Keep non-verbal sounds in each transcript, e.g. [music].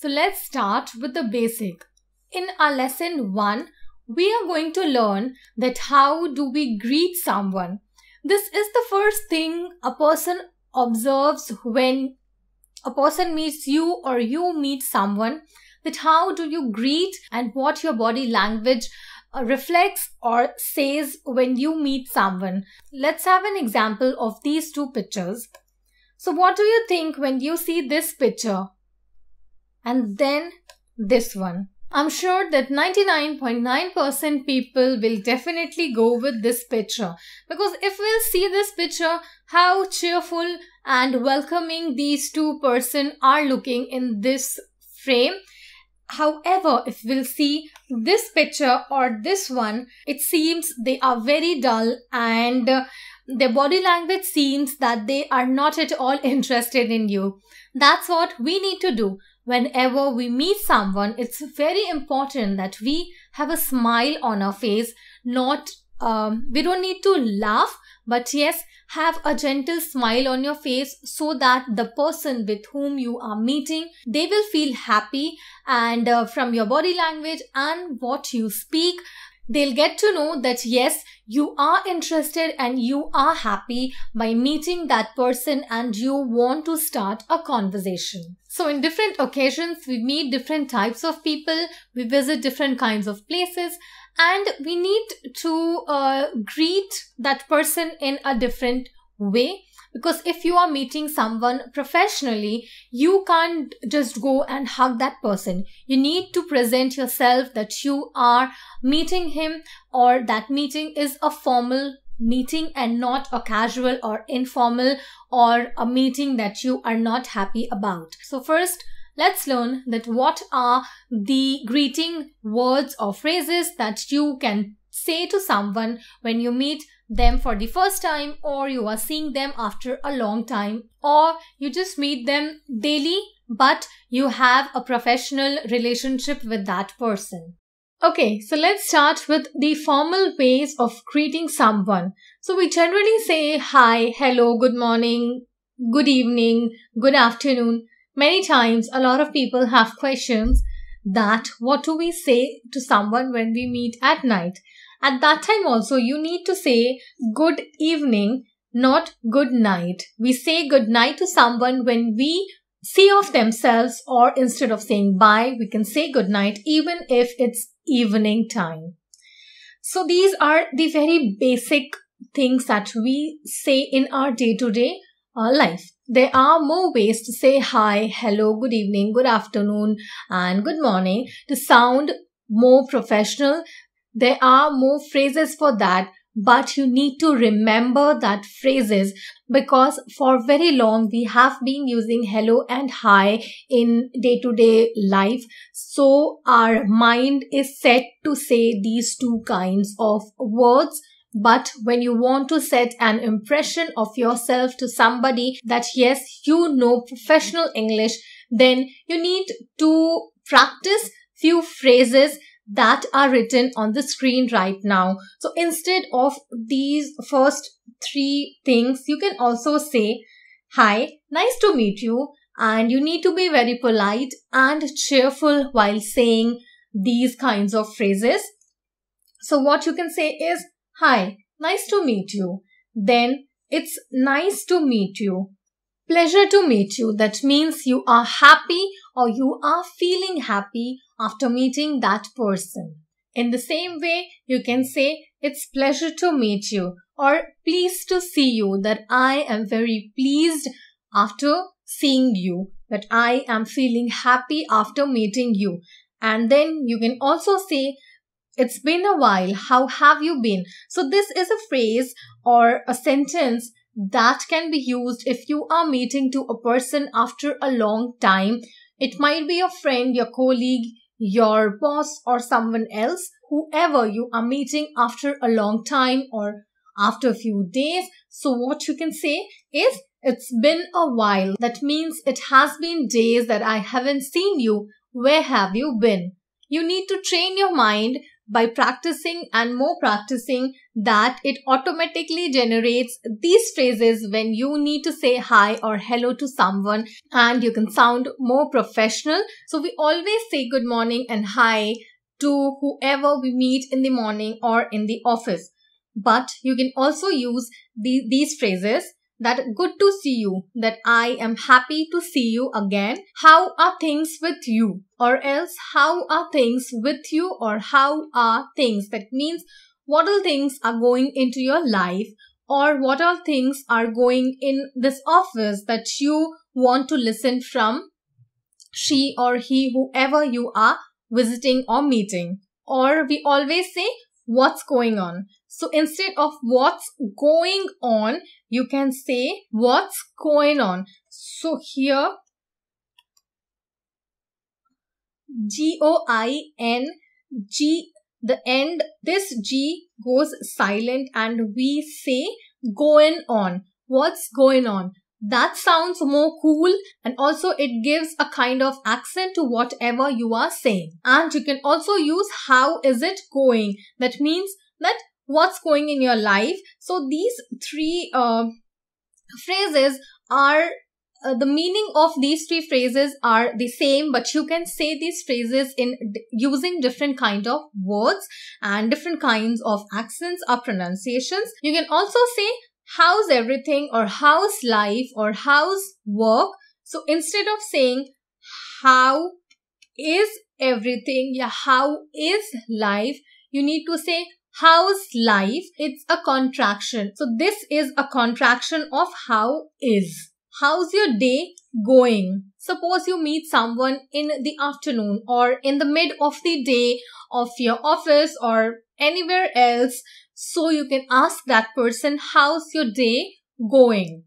So let's start with the basic. In our lesson 1, we are going to learn that how do we greet someone. This is the first thing a person observes when a person meets you or you meet someone that how do you greet and what your body language uh, reflects or says when you meet someone. Let's have an example of these two pictures. So what do you think when you see this picture? and then this one. I'm sure that 99.9% percent 09 people will definitely go with this picture because if we'll see this picture, how cheerful and welcoming these two person are looking in this frame. However, if we'll see this picture or this one, it seems they are very dull and uh, their body language seems that they are not at all [laughs] interested in you. That's what we need to do. Whenever we meet someone, it's very important that we have a smile on our face. Not, um, we don't need to laugh, but yes, have a gentle smile on your face so that the person with whom you are meeting, they will feel happy and uh, from your body language and what you speak, They'll get to know that yes, you are interested and you are happy by meeting that person and you want to start a conversation. So in different occasions, we meet different types of people, we visit different kinds of places and we need to uh, greet that person in a different way because if you are meeting someone professionally you can't just go and hug that person you need to present yourself that you are meeting him or that meeting is a formal meeting and not a casual or informal or a meeting that you are not happy about so first Let's learn that what are the greeting words or phrases that you can say to someone when you meet them for the first time or you are seeing them after a long time or you just meet them daily but you have a professional relationship with that person. Okay, so let's start with the formal ways of greeting someone. So we generally say hi, hello, good morning, good evening, good afternoon. Many times a lot of people have questions that what do we say to someone when we meet at night? At that time also, you need to say good evening, not good night. We say good night to someone when we see of themselves or instead of saying bye, we can say good night even if it's evening time. So these are the very basic things that we say in our day-to-day uh, life. There are more ways to say hi, hello, good evening, good afternoon, and good morning to sound more professional there are more phrases for that, but you need to remember that phrases because for very long we have been using hello and hi in day to day life. So our mind is set to say these two kinds of words. But when you want to set an impression of yourself to somebody that yes, you know professional English, then you need to practice few phrases that are written on the screen right now. So instead of these first three things, you can also say, Hi, nice to meet you. And you need to be very polite and cheerful while saying these kinds of phrases. So what you can say is, Hi, nice to meet you. Then it's nice to meet you. Pleasure to meet you. That means you are happy or you are feeling happy after meeting that person. In the same way, you can say, It's pleasure to meet you or pleased to see you, that I am very pleased after seeing you, that I am feeling happy after meeting you. And then you can also say, It's been a while, how have you been? So, this is a phrase or a sentence that can be used if you are meeting to a person after a long time. It might be your friend, your colleague, your boss or someone else, whoever you are meeting after a long time or after a few days. So what you can say is, it's been a while. That means it has been days that I haven't seen you. Where have you been? You need to train your mind by practicing and more practicing that it automatically generates these phrases when you need to say hi or hello to someone and you can sound more professional. So we always say good morning and hi to whoever we meet in the morning or in the office. But you can also use the, these phrases that good to see you, that I am happy to see you again. How are things with you? Or else, how are things with you or how are things? That means what all things are going into your life or what all things are going in this office that you want to listen from she or he, whoever you are visiting or meeting. Or we always say what's going on. So instead of what's going on, you can say what's going on. So here, G O I N G the end, this G goes silent and we say going on. What's going on? That sounds more cool and also it gives a kind of accent to whatever you are saying. And you can also use how is it going? That means that what's going in your life. So these three uh, phrases are uh, the meaning of these three phrases are the same but you can say these phrases in using different kind of words and different kinds of accents or pronunciations you can also say how's everything or how's life or how's work so instead of saying how is everything yeah how is life you need to say how's life it's a contraction so this is a contraction of how is How's your day going? Suppose you meet someone in the afternoon or in the mid of the day of your office or anywhere else. So you can ask that person, how's your day going?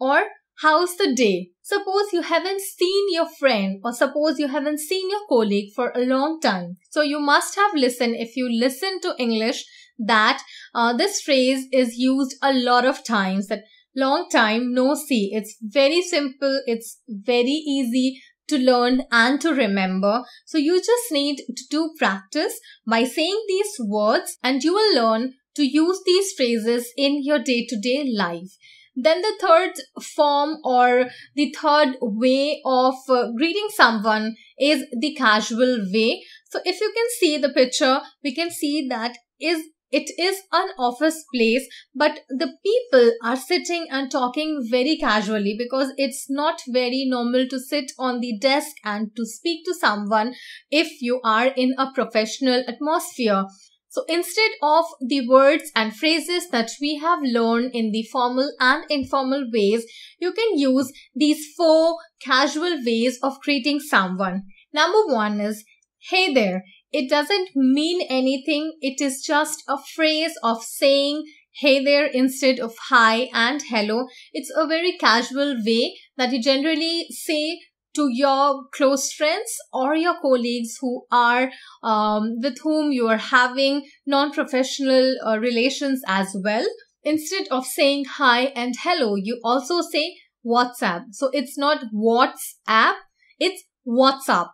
Or how's the day? Suppose you haven't seen your friend or suppose you haven't seen your colleague for a long time. So you must have listened if you listen to English that uh, this phrase is used a lot of times that long time no see. It's very simple. It's very easy to learn and to remember. So you just need to do practice by saying these words and you will learn to use these phrases in your day to day life. Then the third form or the third way of uh, greeting someone is the casual way. So if you can see the picture, we can see that is it is an office place, but the people are sitting and talking very casually because it's not very normal to sit on the desk and to speak to someone if you are in a professional atmosphere. So instead of the words and phrases that we have learned in the formal and informal ways, you can use these four casual ways of greeting someone. Number one is, Hey there, it doesn't mean anything. It is just a phrase of saying hey there instead of hi and hello. It's a very casual way that you generally say to your close friends or your colleagues who are um, with whom you are having non-professional uh, relations as well instead of saying hi and hello you also say whatsapp so it's not whatsapp it's whatsapp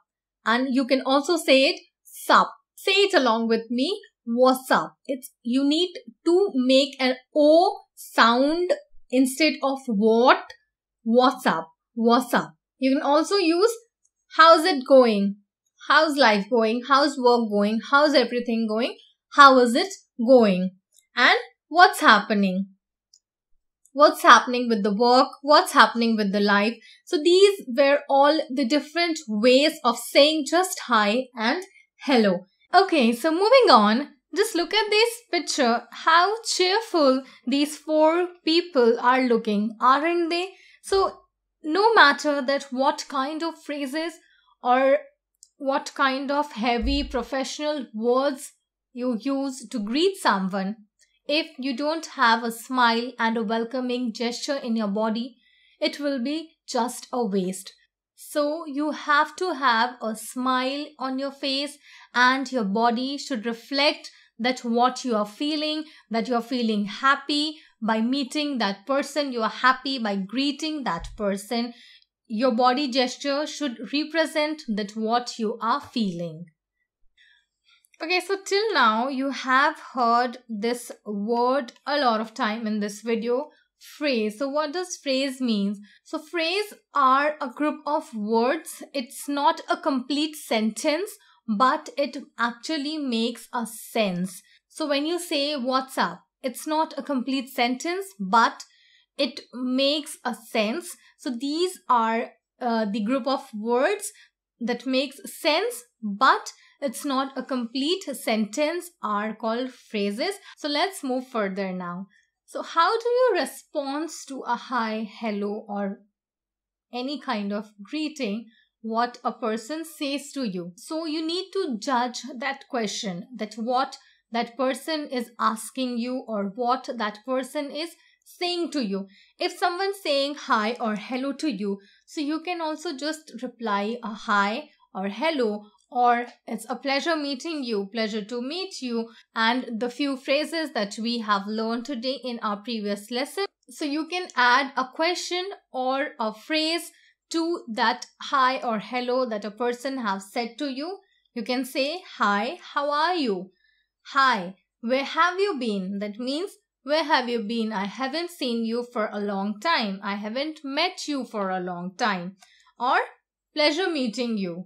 and you can also say it up Say it along with me. What's up? It's you need to make an O sound instead of what. What's up? What's up? You can also use how's it going? How's life going? How's work going? How's everything going? How is it going? And what's happening? What's happening with the work? What's happening with the life? So these were all the different ways of saying just hi and hello. Okay, so moving on, just look at this picture, how cheerful these four people are looking, aren't they? So, no matter that what kind of phrases or what kind of heavy professional words you use to greet someone, if you don't have a smile and a welcoming gesture in your body, it will be just a waste. So you have to have a smile on your face and your body should reflect that what you are feeling, that you are feeling happy by meeting that person, you are happy by greeting that person. Your body gesture should represent that what you are feeling. Okay, so till now you have heard this word a lot of time in this video phrase. So what does phrase means? So phrase are a group of words. It's not a complete sentence, but it actually makes a sense. So when you say what's up, it's not a complete sentence, but it makes a sense. So these are uh, the group of words that makes sense, but it's not a complete sentence are called phrases. So let's move further now. So, how do you respond to a hi, hello, or any kind of greeting? What a person says to you. So, you need to judge that question that what that person is asking you or what that person is saying to you. If someone's saying hi or hello to you, so you can also just reply a hi or hello or it's a pleasure meeting you, pleasure to meet you, and the few phrases that we have learned today in our previous lesson. So you can add a question or a phrase to that hi or hello that a person has said to you. You can say, Hi, how are you? Hi, where have you been? That means, where have you been? I haven't seen you for a long time. I haven't met you for a long time. Or, pleasure meeting you.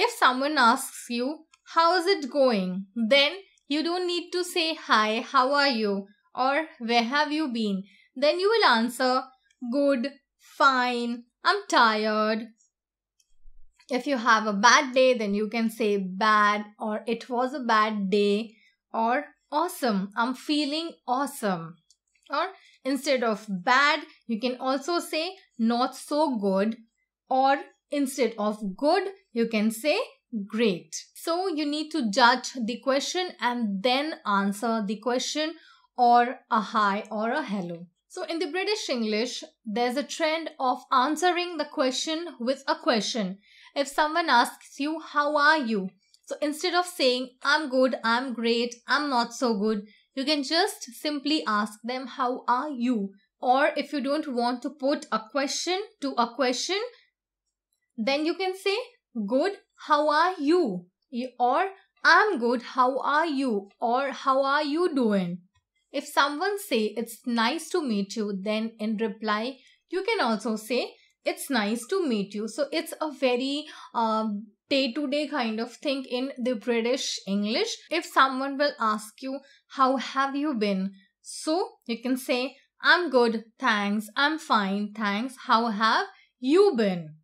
If someone asks you, How is it going? then you don't need to say, Hi, how are you? or Where have you been? Then you will answer, Good, fine, I'm tired. If you have a bad day, then you can say bad or it was a bad day or awesome. I'm feeling awesome. Or instead of bad, you can also say not so good or instead of good, you can say great. So you need to judge the question and then answer the question or a hi or a hello. So in the British English, there's a trend of answering the question with a question. If someone asks you, how are you? So instead of saying, I'm good, I'm great, I'm not so good, you can just simply ask them, how are you? Or if you don't want to put a question to a question, then you can say, good, how are you? Or I'm good, how are you? Or how are you doing? If someone say it's nice to meet you, then in reply, you can also say it's nice to meet you. So it's a very day to day kind of thing in the British English. If someone will ask you, How have you been? So you can say, I'm good, thanks, I'm fine, thanks, how have you been?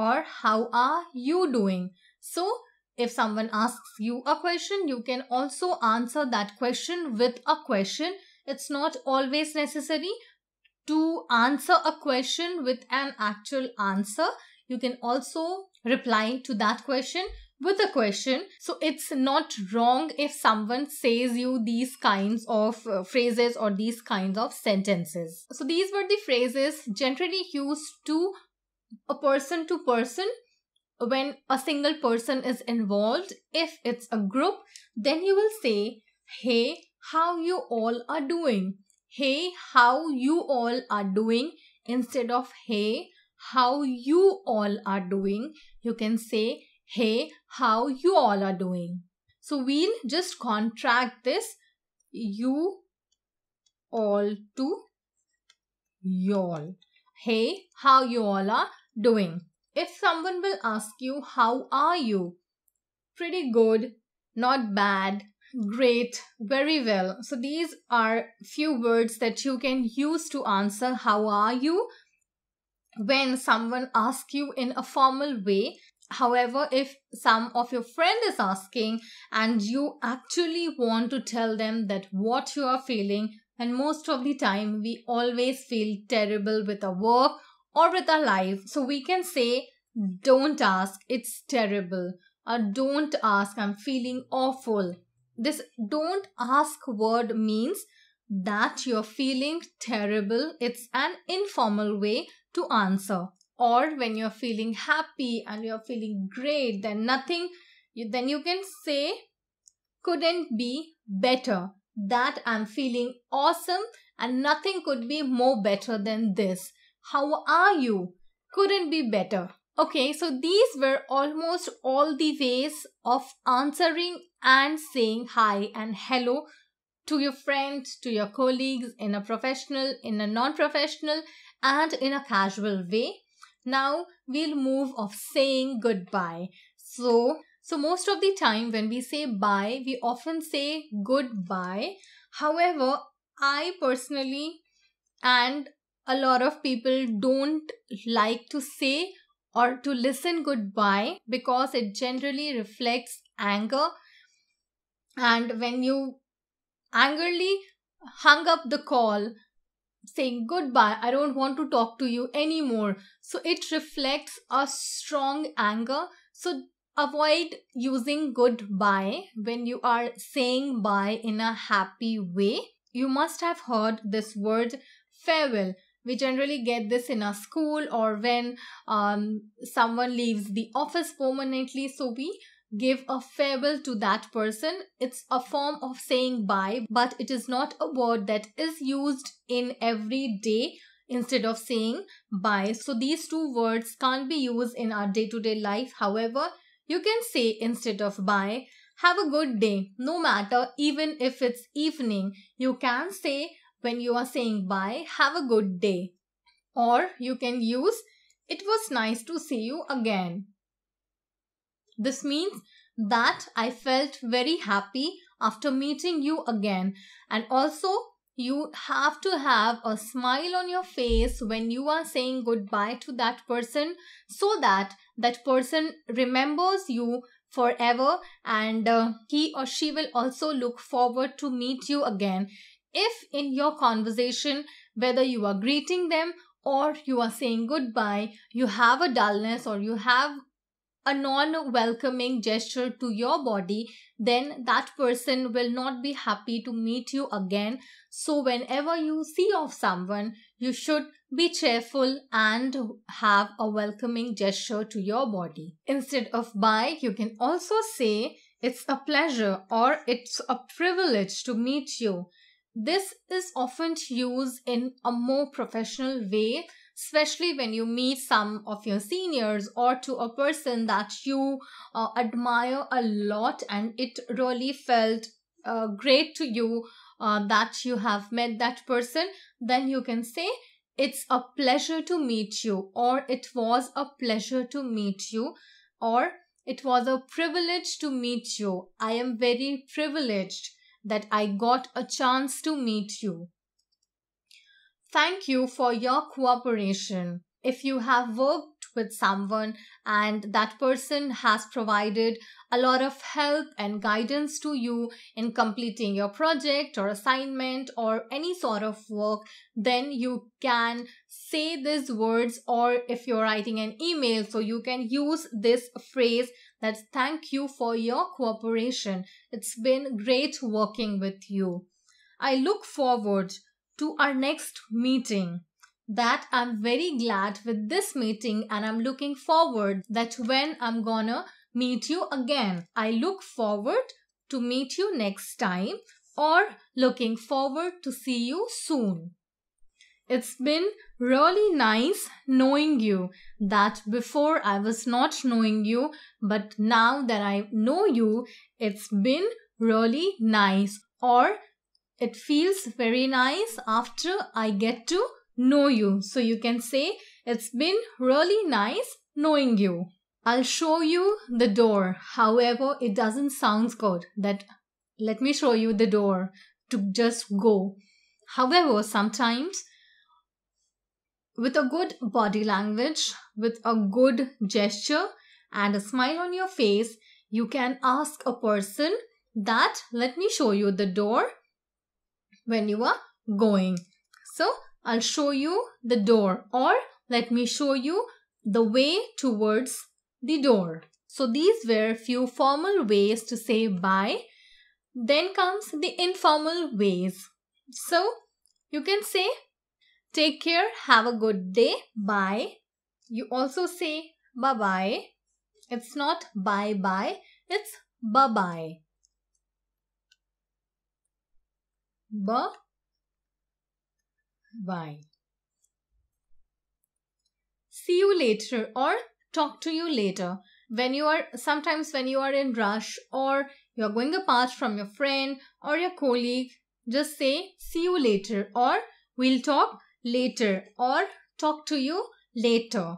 or how are you doing? So if someone asks you a question, you can also answer that question with a question. It's not always necessary to answer a question with an actual answer. You can also reply to that question with a question. So it's not wrong if someone says you these kinds of uh, phrases or these kinds of sentences. So these were the phrases generally used to a person to person when a single person is involved if it's a group then you will say hey how you all are doing hey how you all are doing instead of hey how you all are doing you can say hey how you all are doing so we'll just contract this you all to y'all hey how you all are doing. If someone will ask you, How are you? Pretty good, not bad, great, very well. So these are few words that you can use to answer, How are you? when someone asks you in a formal way However, if some of your friend is asking and you actually want to tell them that what you are feeling, and most of the time we always feel terrible with our work or with our life. So we can say, don't ask, it's terrible. Or don't ask, I'm feeling awful. This don't ask word means that you're feeling terrible. It's an informal way to answer. Or when you're feeling happy and you're feeling great, then nothing, you, then you can say, couldn't be better. That I'm feeling awesome and nothing could be more better than this. How are you? Couldn't be better. Okay, so these were almost all the ways of answering and saying hi and hello to your friends, to your colleagues in a professional, in a non professional, and in a casual way. Now we'll move of saying goodbye. So, so most of the time when we say bye, we often say goodbye. However, I personally and a lot of people don't like to say or to listen goodbye because it generally reflects anger. And when you angrily hung up the call, saying goodbye, I don't want to talk to you anymore, so it reflects a strong anger. So avoid using goodbye when you are saying bye in a happy way. You must have heard this word farewell. We generally get this in our school or when um, someone leaves the office permanently. So we give a farewell to that person. It's a form of saying bye, but it is not a word that is used in everyday instead of saying bye. So these two words can't be used in our day to day life. However, you can say instead of bye, have a good day. No matter, even if it's evening, you can say when you are saying bye, have a good day. Or you can use it was nice to see you again. This means that I felt very happy after meeting you again. And also, you have to have a smile on your face when you are saying goodbye to that person so that that person remembers you forever and uh, he or she will also look forward to meet you again if in your conversation, whether you are greeting them or you are saying goodbye, you have a dullness or you have a non welcoming gesture to your body, then that person will not be happy to meet you again. So, whenever you see of someone, you should be cheerful and have a welcoming gesture to your body. Instead of bye, you can also say, It's a pleasure or it's a privilege to meet you. This is often used in a more professional way, especially when you meet some of your seniors or to a person that you uh, admire a lot and it really felt uh, great to you uh, that you have met that person, then you can say, It's a pleasure to meet you, or It was a pleasure to meet you, or It was a privilege to meet you. I am very privileged that I got a chance to meet you. Thank you for your cooperation. If you have worked with someone and that person has provided a lot of help and guidance to you in completing your project or assignment or any sort of work, then you can say these words, or if you're writing an email, so you can use this phrase that thank you for your cooperation. It's been great working with you. I look forward to our next meeting that I'm very glad with this meeting and I'm looking forward that when I'm gonna meet you again. I look forward to meet you next time or looking forward to see you soon. It's been really nice knowing you. That before I was not knowing you, but now that I know you, it's been really nice. Or it feels very nice after I get to know you. So you can say, It's been really nice knowing you. I'll show you the door. However, it doesn't sound good that let me show you the door to just go. However, sometimes with a good body language, with a good gesture, and a smile on your face, you can ask a person that let me show you the door when you are going. So I'll show you the door or let me show you the way towards the door. So these were few formal ways to say bye. Then comes the informal ways. So you can say Take care. Have a good day. Bye. You also say bye bye. It's not bye bye, it's bye bye. Bye bye. See you later or talk to you later. When you are sometimes when you are in rush or you are going apart from your friend or your colleague, just say see you later or we'll talk later or talk to you later.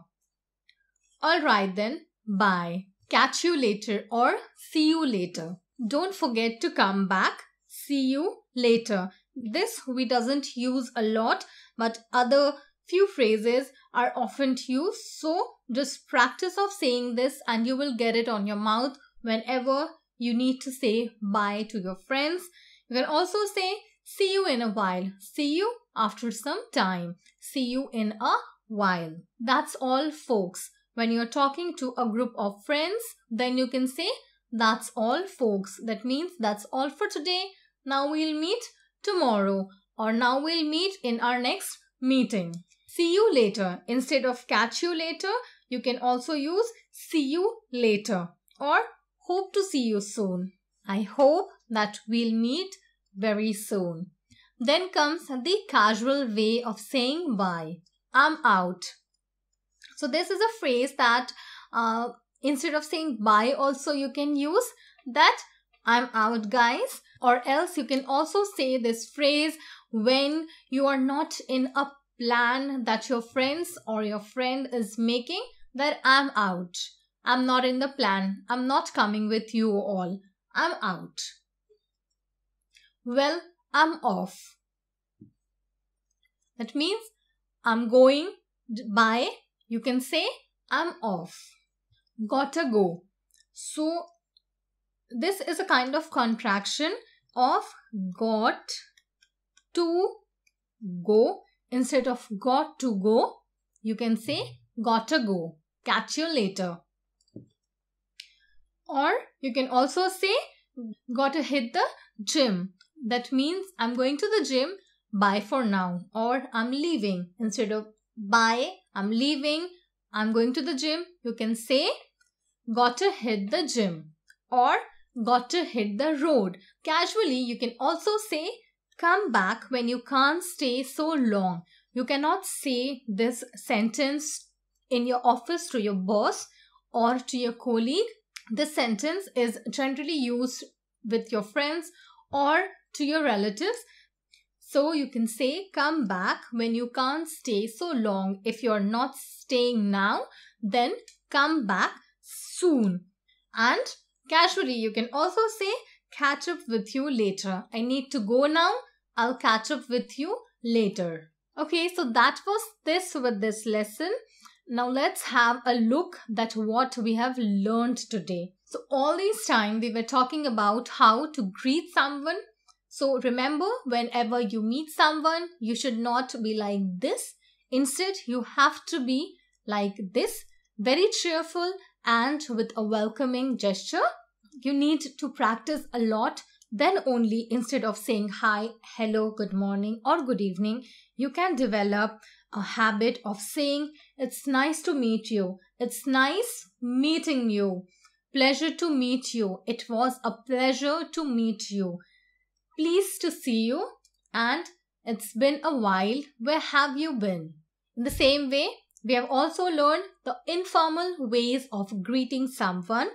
Alright then, bye. Catch you later or see you later. Don't forget to come back. See you later. This we doesn't use a lot but other few phrases are often used so just practice of saying this and you will get it on your mouth whenever you need to say bye to your friends. You can also say See you in a while. See you after some time. See you in a while. That's all, folks. When you're talking to a group of friends, then you can say, That's all, folks. That means that's all for today. Now we'll meet tomorrow, or now we'll meet in our next meeting. See you later. Instead of catch you later, you can also use see you later or hope to see you soon. I hope that we'll meet very soon. Then comes the casual way of saying bye. I'm out. So this is a phrase that uh, instead of saying bye also you can use that I'm out guys or else you can also say this phrase when you are not in a plan that your friends or your friend is making that I'm out. I'm not in the plan. I'm not coming with you all. I'm out. Well, I'm off. That means I'm going by. You can say I'm off. Gotta go. So this is a kind of contraction of got to go. Instead of got to go, you can say gotta go. Catch you later. Or you can also say gotta hit the gym. That means I'm going to the gym. Bye for now. Or I'm leaving. Instead of bye, I'm leaving. I'm going to the gym. You can say got to hit the gym or got to hit the road. Casually, you can also say come back when you can't stay so long. You cannot say this sentence in your office to your boss or to your colleague. This sentence is generally used with your friends or to your relatives. So you can say come back when you can't stay so long. If you're not staying now, then come back soon. And casually, you can also say catch up with you later. I need to go now. I'll catch up with you later. Okay, so that was this with this lesson. Now let's have a look that what we have learned today. So all this time we were talking about how to greet someone, so remember, whenever you meet someone, you should not be like this. Instead, you have to be like this, very cheerful and with a welcoming gesture. You need to practice a lot. Then only instead of saying hi, hello, good morning, or good evening, you can develop a habit of saying, It's nice to meet you. It's nice meeting you. Pleasure to meet you. It was a pleasure to meet you. Pleased to see you and it's been a while. Where have you been? In the same way, we have also learned the informal ways of greeting someone,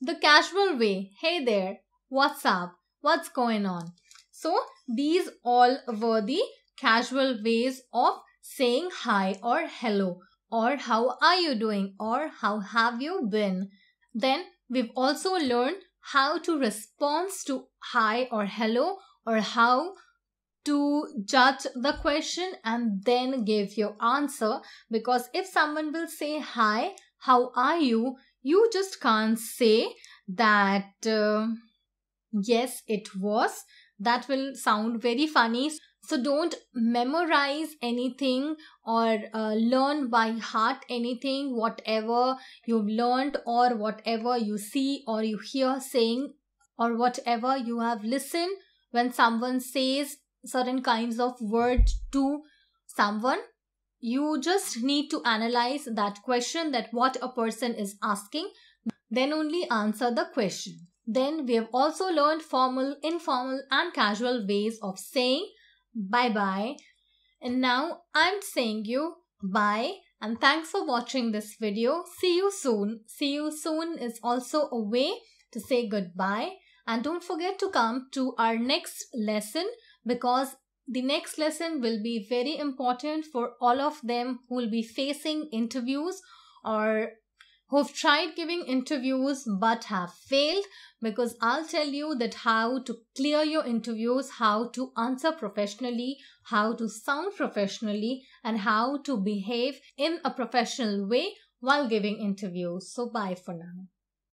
the casual way, hey there, what's up, what's going on. So, these all were the casual ways of saying hi or hello or how are you doing or how have you been. Then, we've also learned how to respond to hi or hello or how to judge the question and then give your answer because if someone will say hi how are you you just can't say that uh, yes it was that will sound very funny so don't memorize anything or uh, learn by heart anything, whatever you've learned or whatever you see or you hear saying or whatever you have listened when someone says certain kinds of words to someone. You just need to analyze that question that what a person is asking, then only answer the question. Then we have also learned formal, informal, and casual ways of saying bye bye. And now I'm saying you bye and thanks for watching this video. See you soon. See you soon is also a way to say goodbye. And don't forget to come to our next lesson because the next lesson will be very important for all of them who will be facing interviews or who've tried giving interviews but have failed because I'll tell you that how to clear your interviews, how to answer professionally, how to sound professionally, and how to behave in a professional way while giving interviews. So, bye for now.